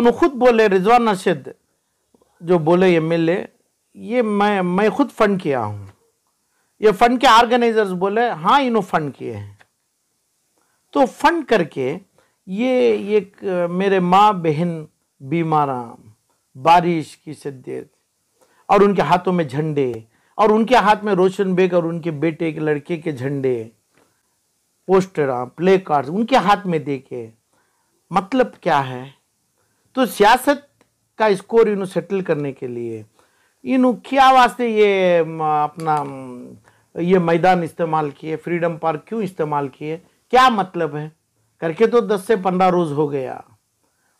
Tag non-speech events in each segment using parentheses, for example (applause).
उन्होंने खुद बोले रिजवान नशद जो बोले एम एल ये मैं मैं खुद फंड किया हूँ ये फंड के ऑर्गेनाइजर्स बोले हाँ इन्होंने फंड किए हैं तो फंड करके ये एक मेरे माँ बहन बीमार बारिश की शिद्दत और उनके हाथों में झंडे और उनके हाथ में रोशन बेग और उनके बेटे के लड़के के झंडे पोस्टर प्ले हाँ, कार्ड उनके हाथ में देखे मतलब क्या है तो सियासत का स्कोर इन सेटल करने के लिए इन क्या वास्ते ये अपना ये मैदान इस्तेमाल किए फ्रीडम पार्क क्यों इस्तेमाल किए क्या मतलब है करके तो दस से पंद्रह रोज़ हो गया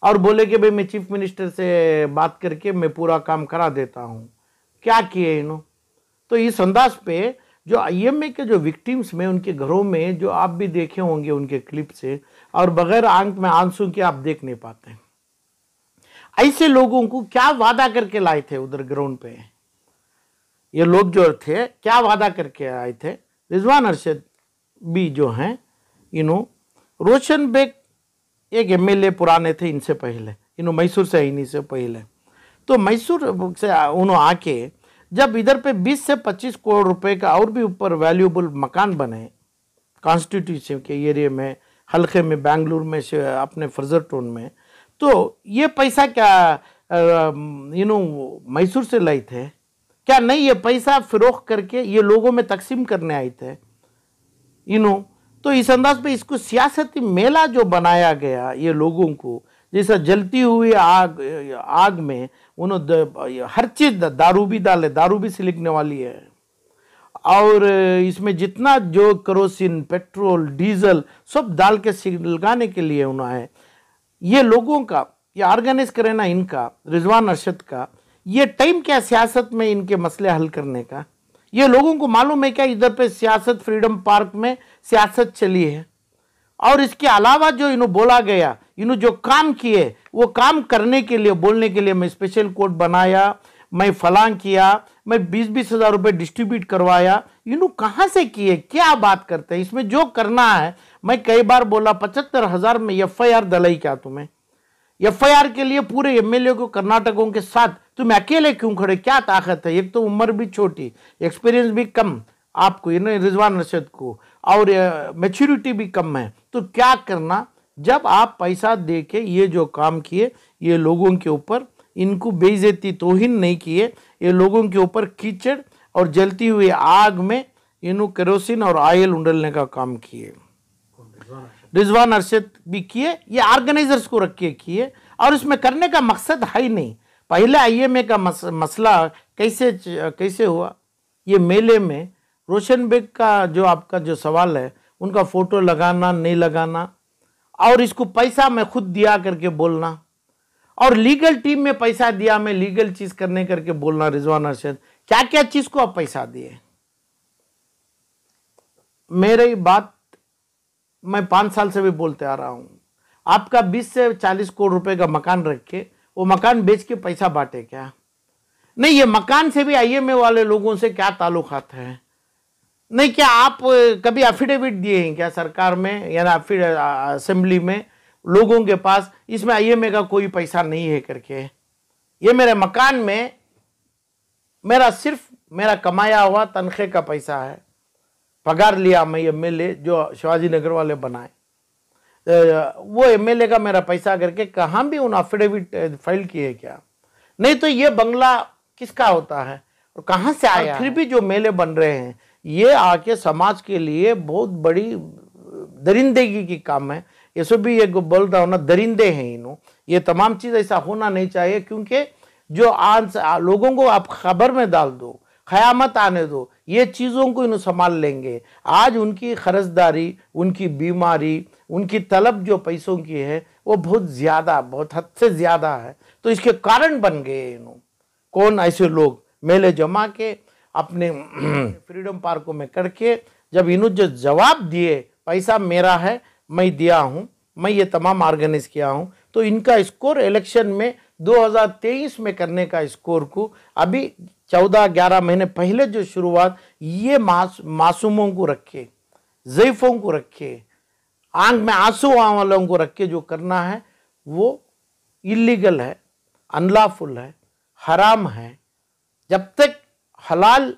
और बोले कि भाई मैं चीफ मिनिस्टर से बात करके मैं पूरा काम करा देता हूँ क्या किए इन्हों तो इस अंदाज पे जो आईएमए के जो विक्टिम्स में उनके घरों में जो आप भी देखे होंगे उनके क्लिप से और बगैर आंख में आंसू के आप देख नहीं पाते हैं ऐसे लोगों को क्या वादा करके लाए थे उधर ग्राउंड पे ये लोग जो थे क्या वादा करके आए थे रिजवान अरशद भी जो हैं यू नो रोशन बेग एक एमएलए पुराने थे इनसे पहले यू नो मैसूर से इन्हीं से पहले तो मैसूर से उन्होंने आके जब इधर पे 20 से 25 करोड़ रुपए का और भी ऊपर वैल्यूबल मकान बने कॉन्स्टिट्यूशन के एरिए में हल्के में बेंगलुरु में अपने फर्जर टोन में तो ये पैसा क्या यू नो मैसूर से लाई थे क्या नहीं ये पैसा फरोख करके ये लोगों में तकसीम करने आए थे यू नो तो इस अंदाज पे इसको सियासती मेला जो बनाया गया ये लोगों को जैसा जलती हुई आग आग में उन्होंने हर चीज़ दारू भी डाले दारू भी सिलिकने वाली है और इसमें जितना जो करोसिन पेट्रोल डीजल सब डाल के सिलगाने के लिए उन्होंने ये लोगों का ये ऑर्गेनाइज ना इनका रिजवान अरशद का ये टाइम क्या सियासत में इनके मसले हल करने का ये लोगों को मालूम है क्या इधर पे सियासत फ्रीडम पार्क में सियासत चली है और इसके अलावा जो इन्हों बोला गया इन्हों जो काम किए वो काम करने के लिए बोलने के लिए मैं स्पेशल कोर्ट बनाया मैं फलांग किया मैं बीस बीस हज़ार रुपये डिस्ट्रीब्यूट करवाया इन कहाँ से किए क्या बात करते हैं इसमें जो करना है मैं कई बार बोला पचहत्तर हजार में एफ आई आर दलाई क्या तुम्हें एफ आई आर के लिए पूरे एम एल ए को कर्नाटकों के साथ तुम अकेले क्यों खड़े क्या ताकत है एक तो उम्र भी छोटी एक्सपीरियंस भी कम आपको रिजवान रशद को और मेच्योरिटी भी कम है तो क्या करना जब आप पैसा दे के ये जो काम किए ये लोगों के ऊपर इनको बेइज्जती तोहिन नहीं किए ये लोगों के ऊपर कीचड़ और जलती हुई आग में इन केरोसिन और आयल उंडलने का काम किए रिजवान अरशद भी किए ये ऑर्गेनाइजर्स को रख के किए और इसमें करने का मकसद है ही नहीं पहले आईएमए का मसला कैसे कैसे हुआ ये मेले में रोशन बेग का जो आपका जो सवाल है उनका फ़ोटो लगाना नहीं लगाना और इसको पैसा मैं खुद दिया करके बोलना और लीगल टीम में पैसा दिया मैं लीगल चीज़ करने करके बोलना रिजवान अरशद क्या क्या चीज को आप पैसा दिए मेरी बात मैं पांच साल से भी बोलते आ रहा हूं आपका बीस से चालीस करोड़ रुपए का मकान रख के वो मकान बेच के पैसा बांटे क्या नहीं ये मकान से भी आईएमए वाले लोगों से क्या ताल्लुकात है नहीं क्या आप कभी एफिडेविट दिए हैं क्या सरकार में या असेंबली में लोगों के पास इसमें आई का कोई पैसा नहीं है करके ये मेरे मकान में मेरा सिर्फ मेरा कमाया हुआ तनख्वाह का पैसा है पगार लिया मैं एम एल जो शिवाजी नगर वाले बनाए वो एम का मेरा पैसा करके कहाँ भी उन एफिडेविट फाइल किए क्या नहीं तो ये बंगला किसका होता है और कहाँ से आया फिर भी जो मेले बन रहे हैं ये आके समाज के लिए बहुत बड़ी दरिंदगी की काम है ये सब भी ये बोल रहा हूँ ना दरिंदे हैं इन्हों ये तमाम चीज़ ऐसा होना नहीं चाहिए क्योंकि जो आंसर लोगों को आप खबर में डाल दो ख़यामत आने दो ये चीज़ों को इन संभाल लेंगे आज उनकी खर्जदारी उनकी बीमारी उनकी तलब जो पैसों की है वो बहुत ज़्यादा बहुत हद से ज़्यादा है तो इसके कारण बन गए इन कौन ऐसे लोग मेले जमा के अपने (clears throat) फ्रीडम पार्कों में करके जब इन जो जवाब दिए पैसा मेरा है मैं दिया हूँ मैं ये तमाम ऑर्गेनाइज किया हूँ तो इनका स्कोर इलेक्शन में 2023 में करने का स्कोर को अभी 14-11 महीने पहले जो शुरुआत ये मास मासूमों को रखे जयफ़ों को रखे आंख में आंसू आने वालों को रखे जो करना है वो इलीगल है अनलाफुल है हराम है जब तक हलाल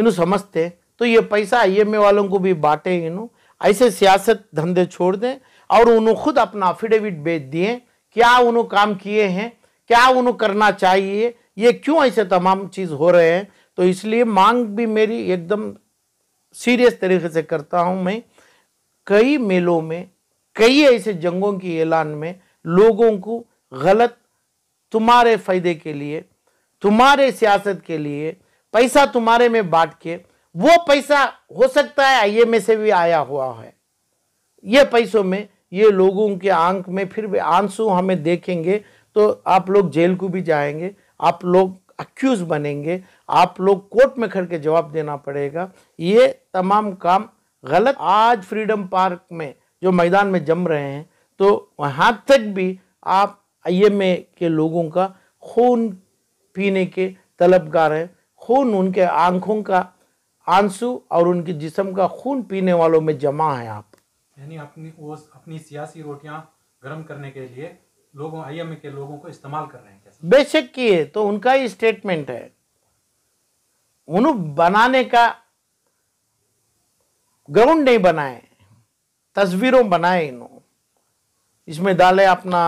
इन समझते तो ये पैसा आई वालों को भी बांटे इन ऐसे सियासत धंधे छोड़ दें और उन्होंने खुद अपना अफिडेविट बेच दिए क्या उन्होंने काम किए हैं क्या उन्होंने करना चाहिए ये क्यों ऐसे तमाम चीज़ हो रहे हैं तो इसलिए मांग भी मेरी एकदम सीरियस तरीके से करता हूँ मैं कई मेलों में कई ऐसे जंगों की ऐलान में लोगों को गलत तुम्हारे फायदे के लिए तुम्हारे सियासत के लिए पैसा तुम्हारे में बांट के वो पैसा हो सकता है में से भी आया हुआ है ये पैसों में ये लोगों के आंख में फिर भी आंसू हमें देखेंगे तो आप लोग जेल को भी जाएंगे आप लोग अक्यूज बनेंगे आप लोग कोर्ट में खड़ के जवाब देना पड़ेगा ये तमाम काम गलत आज फ्रीडम पार्क में जो मैदान में जम रहे हैं तो वहाँ तक भी आप आईएमए के लोगों का खून पीने के तलबगार हैं खून उनके आंखों का आंसू और उनके जिसम का खून पीने वालों में जमा है आप यानी अपनी वो अपनी सियासी रोटियां गर्म करने के लिए लोगों आईएमए के लोगों को इस्तेमाल कर रहे हैं कैसे बेशक किए तो उनका ही स्टेटमेंट है उन्हें बनाने का ग्राउंड नहीं बनाए तस्वीरों बनाए इन्हों इसमें डाले अपना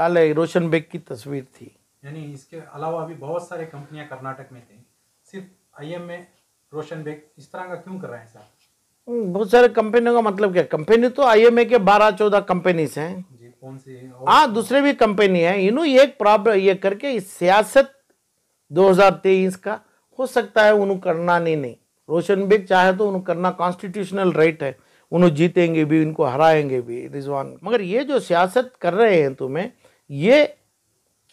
डाले रोशन बेग की तस्वीर थी यानी इसके अलावा भी बहुत सारे कंपनियां कर्नाटक में थी सिर्फ आईएमए रोशन बेग इस तरह का क्यों कर रहे हैं सर हम्म, बहुत सारे कंपनियों का मतलब क्या कंपनी तो आई एम ए के बारह चौदह कंपनीज हैं हाँ दूसरे भी कंपनी है इन्हों एक प्रॉब्लम ये करके सियासत 2023 का हो सकता है उन्होंने करना नहीं नहीं रोशन बेग चाहे तो उन्होंने करना कॉन्स्टिट्यूशनल राइट है उन्होंने जीतेंगे भी इनको हराएंगे भी रिजवान मगर ये जो सियासत कर रहे हैं तुम्हें ये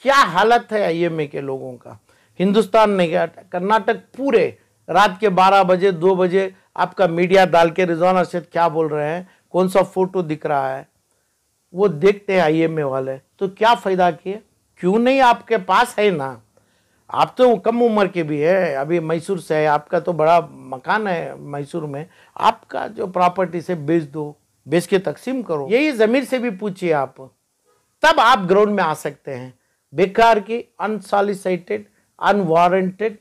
क्या हालत है ए के लोगों का हिंदुस्तान ने क्या कर्नाटक पूरे रात के 12 बजे 2 बजे आपका मीडिया डाल के रिजवान अरशद क्या बोल रहे हैं कौन सा फोटो दिख रहा है वो देखते हैं आईएमए वाले तो क्या फ़ायदा किए क्यों नहीं आपके पास है ना आप तो कम उम्र के भी है अभी मैसूर से है आपका तो बड़ा मकान है मैसूर में आपका जो प्रॉपर्टी से बेच दो बेच के तकसीम करो यही ज़मीर से भी पूछिए आप तब आप ग्राउंड में आ सकते हैं बेकार की अनसॉलिसिटेड अनवारंटेड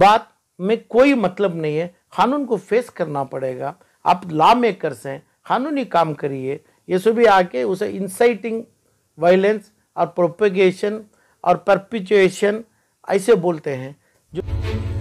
बात में कोई मतलब नहीं है कानून को फेस करना पड़ेगा आप लॉ मेकर्स हैं कानूनी काम करिए ये सब भी आके उसे इंसाइटिंग वायलेंस और प्रोपेगेशन और परपिचुएशन ऐसे बोलते हैं जो